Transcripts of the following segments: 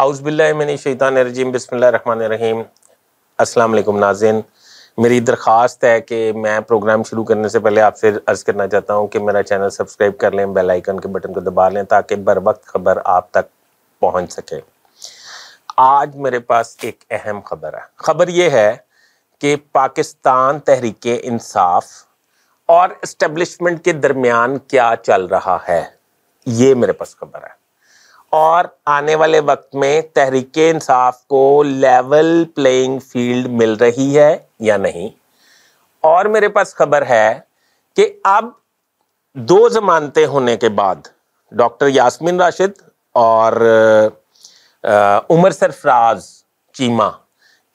अउज़बिल्लिन बसमीम अस्सलाम नाजिन मेरी दरख्वास्त है कि मैं प्रोग्राम शुरू करने से पहले आपसे अर्ज़ करना चाहता हूँ कि मेरा चैनल सब्सक्राइब कर लें बेल आइकन के बटन को दबा लें ताकि बर वक्त खबर आप तक पहुँच सके आज मेरे पास एक अहम खबर है खबर यह है कि पाकिस्तान तहरीक इंसाफ और इस्टबलिशमेंट के दरमियान क्या चल रहा है ये मेरे पास खबर है और आने वाले वक्त में तहरीक इंसाफ को लेवल प्लेइंग फील्ड मिल रही है या नहीं और मेरे पास खबर है कि अब दो जमानतें होने के बाद डॉक्टर यास्मीन राशिद और उमर सरफराज चीमा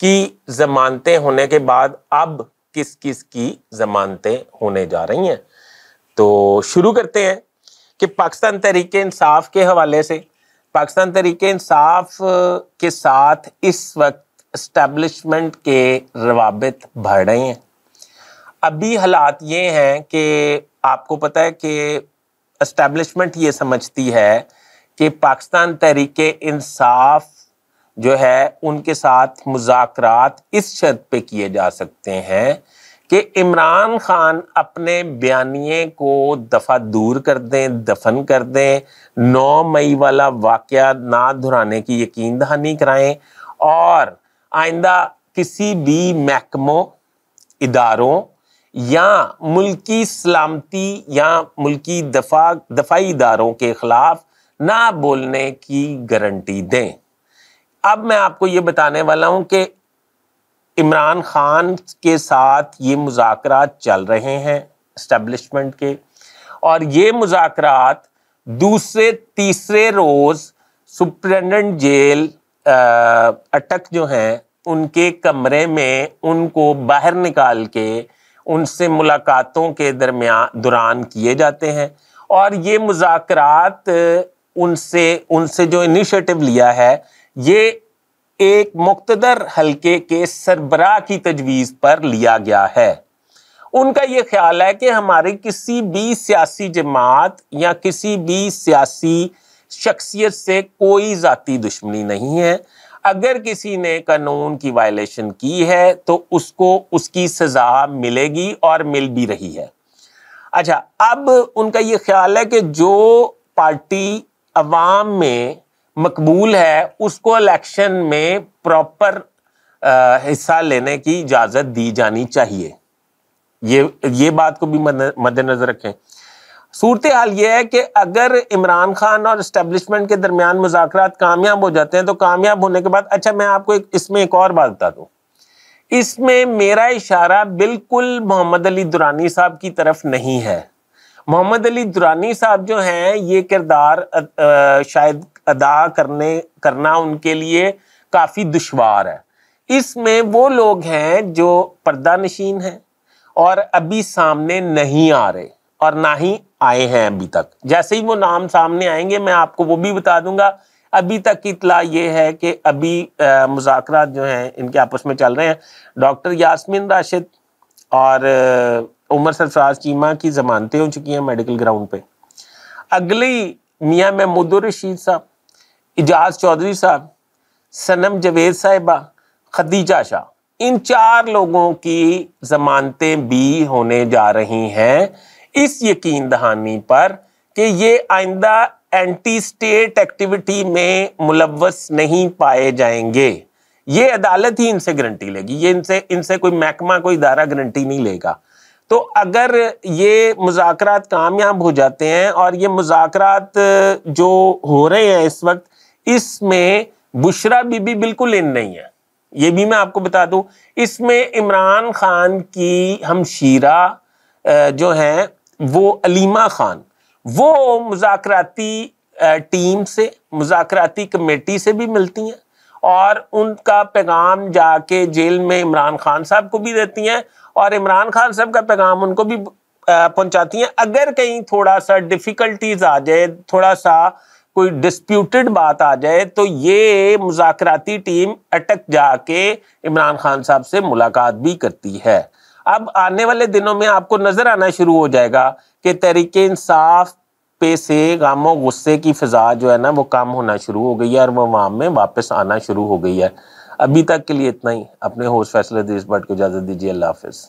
की जमानतें होने के बाद अब किस किस की जमानतें होने जा रही हैं तो शुरू करते हैं कि पाकिस्तान तहरीक इंसाफ के हवाले से पाकिस्तान तरीके इंसाफ के साथ इस वक्त इस्टेब्लिशमेंट के रवाबित बढ़ रहे हैं अभी हालात ये हैं कि आपको पता है कि इस्टेबलिशमेंट ये समझती है कि पाकिस्तान तहरीक इंसाफ जो है उनके साथ मुजाकरात इस शर्त पे किए जा सकते हैं कि इमरान खान अपने बयानिए को दफ़ा दूर कर दें दफन कर दें नौ मई वाला वाक़ ना दोहराने की यकीन दहानी कराएं और आइंदा किसी भी महकमों इदारों या मुल्की सलामती या मुल्की दफा दफाई इदारों के ख़िलाफ़ ना बोलने की गारंटी दें अब मैं आपको ये बताने वाला हूं कि इमरान खान के साथ ये मुजाकर चल रहे हैं इस्टबलिशमेंट के और ये मुजाकर दूसरे तीसरे रोज़ सुप्रिटेंडेंट जेल अटक जो हैं उनके कमरे में उनको बाहर निकाल के उनसे मुलाकातों के दरमिया दौरान किए जाते हैं और ये मुजाकर उनसे उनसे जो इनिशिएटिव लिया है ये एक मुख्तर हलके के सरबराह की तजवीज़ पर लिया गया है उनका यह ख्याल है कि हमारी किसी भी सियासी जमात या किसी भी सियासी शख्सियत से कोई जतीी दुश्मनी नहीं है अगर किसी ने कानून की वायलेशन की है तो उसको उसकी सज़ा मिलेगी और मिल भी रही है अच्छा अब उनका ये ख्याल है कि जो पार्टी अवाम में मकबूल है उसको इलेक्शन में प्रॉपर हिस्सा लेने की इजाज़त दी जानी चाहिए ये ये बात को भी मद्देनजर रखें सूरत हाल ये है कि अगर इमरान खान और इस्टेब्लिशमेंट के दरमियान मुजात कामयाब हो जाते हैं तो कामयाब होने के बाद अच्छा मैं आपको एक, इसमें एक और बात बता दूँ इसमें मेरा इशारा बिल्कुल मोहम्मद अली दुरानी साहब की तरफ नहीं है मोहम्मद अली दुरानी साहब जो हैं ये किरदार शायद अदा करने करना उनके लिए काफ़ी दुशवार है इसमें वो लोग हैं जो पर्दा नशीन हैं और अभी सामने नहीं आ रहे और ना ही आए हैं अभी तक जैसे ही वो नाम सामने आएंगे मैं आपको वो भी बता दूंगा अभी तक की इतला ये है कि अभी मुजाकर जो हैं इनके आपस में चल रहे हैं डॉक्टर यासमिन राशिद और उमर सरफराज चीमा की जमानतें हो चुकी हैं मेडिकल ग्राउंड पे अगली मियाँ महमूदुर रशीद साहब इजाज चौधरी साहब सनम जवेद साहिबा खदीजा शाह इन चार लोगों की जमानतें भी होने जा रही हैं इस यकीन दहानी पर कि ये आइंदा एंटी स्टेट एक्टिविटी में मुलवस नहीं पाए जाएंगे ये अदालत ही इनसे गारंटी लेगी ये इनसे इनसे कोई महकमा कोई इदारा गारंटी नहीं लेगा तो अगर ये मुजाकर कामयाब हो जाते हैं और ये मुजाकरात जो हो रहे हैं इस वक्त इसमें बुशरा बीबी बिल्कुल इन नहीं है ये भी मैं आपको बता दूं इसमें इमरान खान की हमशीरा जो हैं वो अलीमा खान वो मुजाकराती टीम से मुजाकराती कमेटी से भी मिलती हैं और उनका पैगाम जाके जेल में इमरान खान साहब को भी देती हैं और इमरान खान साहब का पैगाम उनको भी पहुंचाती हैं अगर कहीं थोड़ा सा डिफ़िकल्टीज आ जाए थोड़ा सा कोई डिस्प्यूटेड बात आ जाए तो ये मुजाकराती टीम अटक जाके इमरान खान साहब से मुलाकात भी करती है अब आने वाले दिनों में आपको नजर आना शुरू हो जाएगा कि तरीके इंसाफ पे से गामो गुस्से की फिजा जो है ना वो कम होना शुरू हो गई है और वो वाम में वापस आना शुरू हो गई है अभी तक के लिए इतना ही अपने होश फैसले देश भट्ट को इजाज़त दीजिए अल्लाह हाफिज़